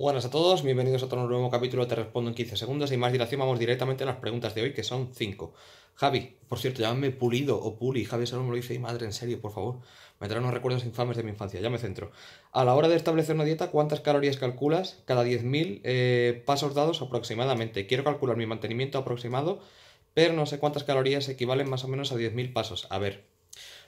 Buenas a todos, bienvenidos a otro nuevo capítulo Te Respondo en 15 segundos. y más dilación, vamos directamente a las preguntas de hoy, que son 5. Javi, por cierto, llámame Pulido o Puli. Javi, solo me lo dice madre, en serio, por favor. Me trae unos recuerdos infames de mi infancia, ya me centro. A la hora de establecer una dieta, ¿cuántas calorías calculas cada 10.000 eh, pasos dados aproximadamente? Quiero calcular mi mantenimiento aproximado, pero no sé cuántas calorías equivalen más o menos a 10.000 pasos. A ver,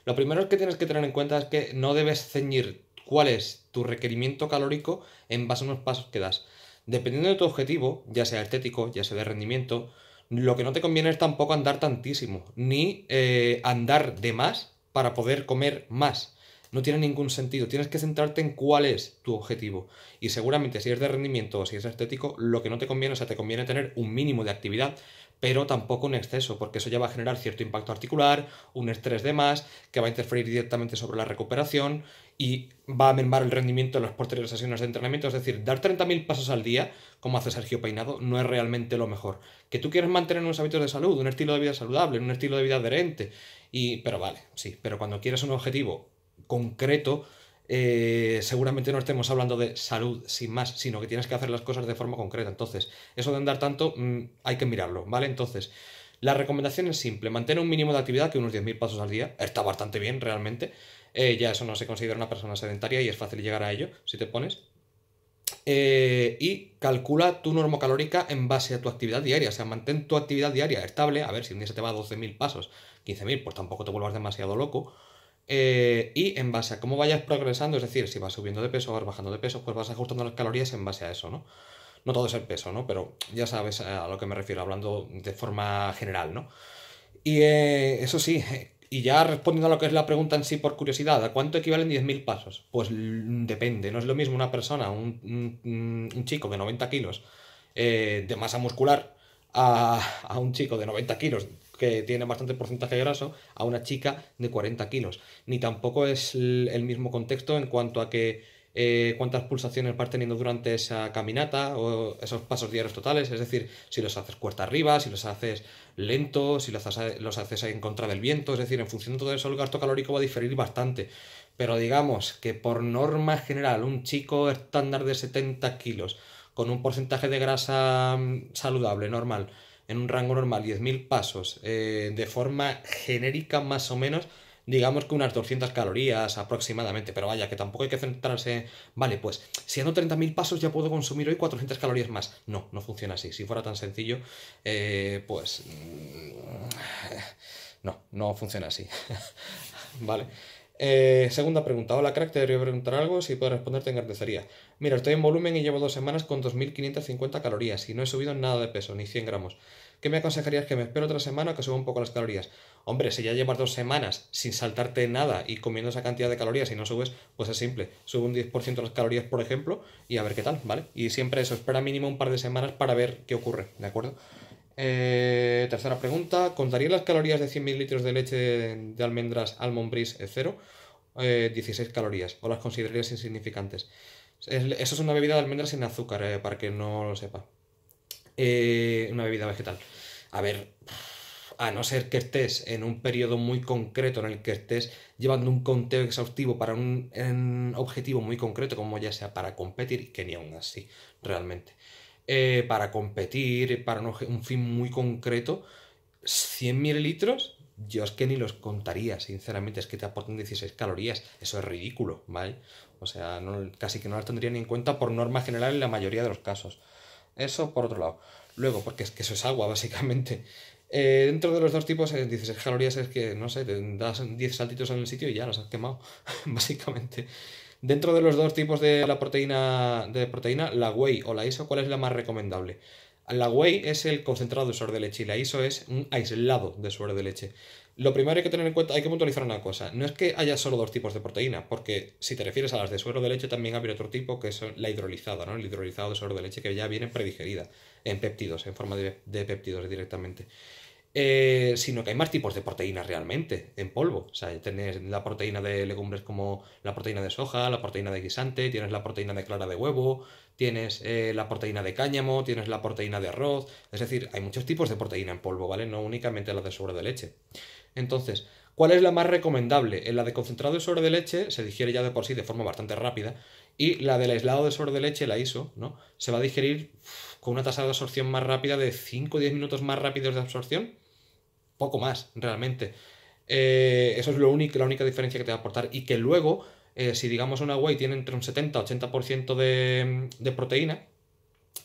lo primero que tienes que tener en cuenta es que no debes ceñir cuál es tu requerimiento calórico en base a unos pasos que das. Dependiendo de tu objetivo, ya sea estético, ya sea de rendimiento, lo que no te conviene es tampoco andar tantísimo, ni eh, andar de más para poder comer más. No tiene ningún sentido, tienes que centrarte en cuál es tu objetivo. Y seguramente si es de rendimiento o si es estético, lo que no te conviene, o sea, te conviene tener un mínimo de actividad, pero tampoco un exceso, porque eso ya va a generar cierto impacto articular, un estrés de más, que va a interferir directamente sobre la recuperación y va a mermar el rendimiento en las posteriores sesiones de entrenamiento. Es decir, dar 30.000 pasos al día, como hace Sergio Peinado, no es realmente lo mejor. Que tú quieres mantener unos hábitos de salud, un estilo de vida saludable, un estilo de vida adherente, y, pero vale, sí, pero cuando quieres un objetivo concreto, eh, seguramente no estemos hablando de salud sin más, sino que tienes que hacer las cosas de forma concreta. Entonces, eso de andar tanto, mm, hay que mirarlo, ¿vale? Entonces... La recomendación es simple, mantener un mínimo de actividad que unos 10.000 pasos al día, está bastante bien realmente, eh, ya eso no se considera una persona sedentaria y es fácil llegar a ello si te pones. Eh, y calcula tu calórica en base a tu actividad diaria. O sea, mantén tu actividad diaria estable. A ver, si un día se te va a 12.000 pasos, 15.000, pues tampoco te vuelvas demasiado loco. Eh, y en base a cómo vayas progresando, es decir, si vas subiendo de peso o vas bajando de peso, pues vas ajustando las calorías en base a eso, ¿no? No todo es el peso, ¿no? Pero ya sabes a lo que me refiero, hablando de forma general, ¿no? Y eso sí, y ya respondiendo a lo que es la pregunta en sí por curiosidad, ¿a cuánto equivalen 10.000 pasos? Pues depende, no es lo mismo una persona, un, un, chico de 90 kilos eh, de masa muscular a, a un chico de 90 kilos que tiene bastante porcentaje de graso a una chica de 40 kilos. Ni tampoco es el mismo contexto en cuanto a que eh, cuántas pulsaciones vas teniendo durante esa caminata o esos pasos diarios totales, es decir, si los haces cuesta arriba, si los haces lento, si los, haces, los haces en contra del viento, es decir, en función de todo eso el gasto calórico va a diferir bastante. Pero digamos que por norma general un chico estándar de 70 kilos con un porcentaje de grasa mm, saludable, normal, en un rango normal, 10.000 pasos, eh, de forma genérica más o menos, digamos que unas 200 calorías aproximadamente, pero vaya, que tampoco hay que centrarse, vale, pues si ando 30.000 pasos ya puedo consumir hoy 400 calorías más. No, no funciona así. Si fuera tan sencillo, eh, pues... Mm, no, no funciona así. vale. Eh, segunda pregunta. Hola, crack, te debería preguntar algo. Si puedo responderte te agradecería. Mira, estoy en volumen y llevo dos semanas con 2.550 calorías y no he subido nada de peso, ni 100 gramos. ¿Qué me aconsejarías que me espero otra semana que suba un poco las calorías? Hombre, si ya llevas dos semanas sin saltarte nada y comiendo esa cantidad de calorías y no subes, pues es simple. Sube un 10% las calorías, por ejemplo, y a ver qué tal, ¿vale? Y siempre eso, espera mínimo un par de semanas para ver qué ocurre, ¿de acuerdo? Eh, tercera pregunta, ¿contaría las calorías de 100 litros de leche de, almendras almond breeze 0? 16 calorías, o las considerarías insignificantes. eso es una bebida de almendras sin azúcar, eh, para que no lo sepa. Eh, una bebida vegetal. A ver, a no ser que estés en un periodo muy concreto en el que estés llevando un conteo exhaustivo para un, objetivo muy concreto, como ya sea para competir, que ni aún así, realmente. Eh, para competir, para un, fin muy concreto, 100 mililitros, yo es que ni los contaría, sinceramente, es que te aportan 16 calorías, eso es ridículo, ¿vale? O sea, casi que no las tendría ni en cuenta por norma general en la mayoría de los casos. Eso por otro lado. Luego, porque eso es agua, básicamente. Eh, dentro de los dos tipos, eh, dices calorías es que, no sé, te das 10 saltitos en el sitio y ya los has quemado, básicamente. Dentro de los dos tipos de la proteína, de proteína, la whey o la ISO, ¿cuál es la más recomendable? La whey es el concentrado de suero de leche y la ISO es un aislado de suero de leche. Lo primero hay que tener en cuenta, hay que puntualizar una cosa. No es que haya solo dos tipos de proteína, porque si te refieres a las de suero de leche también habría otro tipo que es la hidrolizada, ¿no? El hidrolizado de suero de leche que ya viene predigerida en péptidos, en forma de, de péptidos directamente. Eh, sino que hay más tipos de proteínas realmente en polvo. O sea, tienes la proteína de legumbres como la proteína de soja, la proteína de guisante, tienes la proteína de clara de huevo, tienes eh, la proteína de cáñamo, tienes la proteína de arroz. Es decir, hay muchos tipos de proteína en polvo, ¿vale? No únicamente la de sobra de leche. Entonces, ¿cuál es la más recomendable? En la de concentrado de sobra de leche se digiere ya de por sí de forma bastante rápida y la del aislado de sobre de leche, la ISO, ¿no? Se va a digerir con una tasa de absorción más rápida de 5 o 10 minutos más rápidos de absorción poco más, realmente. Eh, eso es lo único, la única diferencia que te va a aportar. Y que luego, eh, si digamos una whey tiene entre un 70-80% de, de proteína,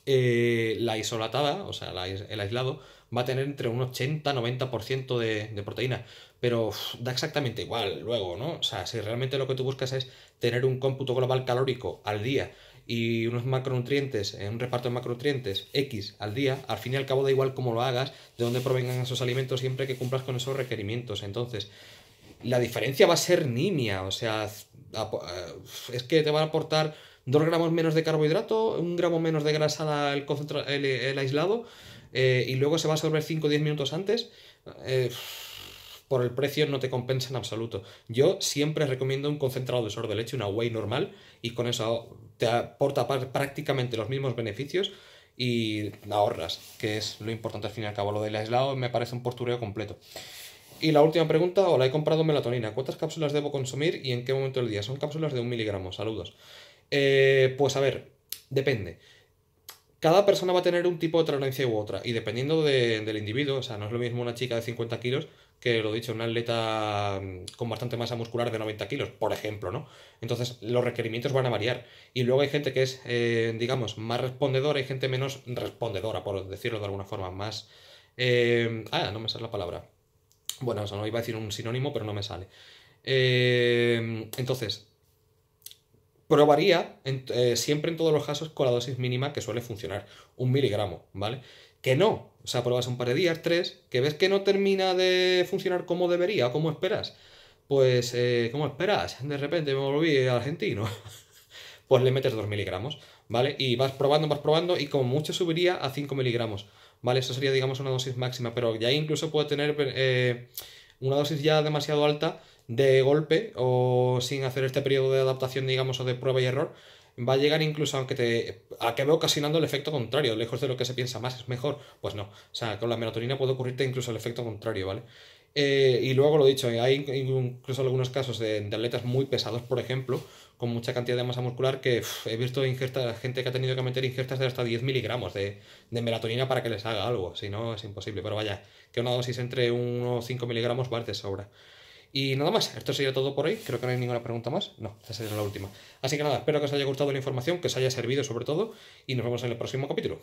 eh, la isolatada, o sea, el aislado, va a tener entre un 80-90% de, de proteína. Pero da exactamente igual luego, ¿no? O sea, si realmente lo que tú buscas es tener un cómputo global calórico al día y unos macronutrientes, eh, un reparto de macronutrientes X al día, al fin y al cabo da igual cómo lo hagas, de dónde provengan esos alimentos, siempre que cumplas con esos requerimientos. Entonces, la diferencia va a ser nimia, o sea, eh, es que te van a aportar dos gramos menos de carbohidrato, un gramo menos de grasa el, el, aislado, eh, y luego se va a absorber 5 o 10 minutos antes por el precio no te compensa en absoluto. Yo siempre recomiendo un concentrado de sorbo de leche, una whey normal, y con eso te aporta prácticamente los mismos beneficios y ahorras, que es lo importante al fin y al cabo. Lo del aislado me parece un postureo completo. Y la última pregunta, hola, he comprado melatonina. ¿Cuántas cápsulas debo consumir y en qué momento del día? Son cápsulas de un miligramo, saludos. Eh, pues a ver, depende cada persona va a tener un tipo de tolerancia u otra, y dependiendo del individuo, o sea, no es lo mismo una chica de 50 kilos que, lo dicho, una atleta mm, con bastante masa muscular de 90 kilos, por ejemplo, ¿no? Entonces, los requerimientos van a variar. Y luego hay gente que es, eh, digamos, más respondedora y gente menos respondedora, por decirlo de alguna forma, más... Eh, ah, no me sale la palabra. Bueno, o sea, no iba a decir un sinónimo, pero no me sale. Eh, entonces, probaría eh, siempre en todos los casos con la dosis mínima que suele funcionar, un miligramo, ¿vale? Que no, o sea, pruebas un par de días, tres, que ves que no termina de funcionar como debería o como esperas, pues, eh, ¿cómo esperas? De repente me volví argentino, pues le metes dos miligramos, ¿vale? Y vas probando, vas probando y como mucho subiría a cinco miligramos, ¿vale? Eso sería, digamos, una dosis máxima, pero ya incluso puede tener eh, una dosis ya demasiado alta de golpe o sin hacer este periodo de adaptación, digamos, o de prueba y error, va a llegar incluso aunque te acabe ocasionando el efecto contrario, lejos de lo que se piensa más, es mejor. Pues no, o sea, con la melatonina puede ocurrirte incluso el efecto contrario, ¿vale? Eh, y luego lo dicho, hay incluso algunos casos de, atletas muy pesados, por ejemplo, con mucha cantidad de masa muscular, que he visto injerta gente que ha tenido que meter injertas de hasta 10 miligramos de, melatonina para que les haga algo, si no es imposible, pero vaya, que una dosis entre 1 o 5 miligramos va de sobra. Y nada más, esto sería todo por hoy. Creo que no hay ninguna pregunta más. No, esa sería la última. Así que nada, espero que os haya gustado la información, que os haya servido sobre todo, y nos vemos en el próximo capítulo.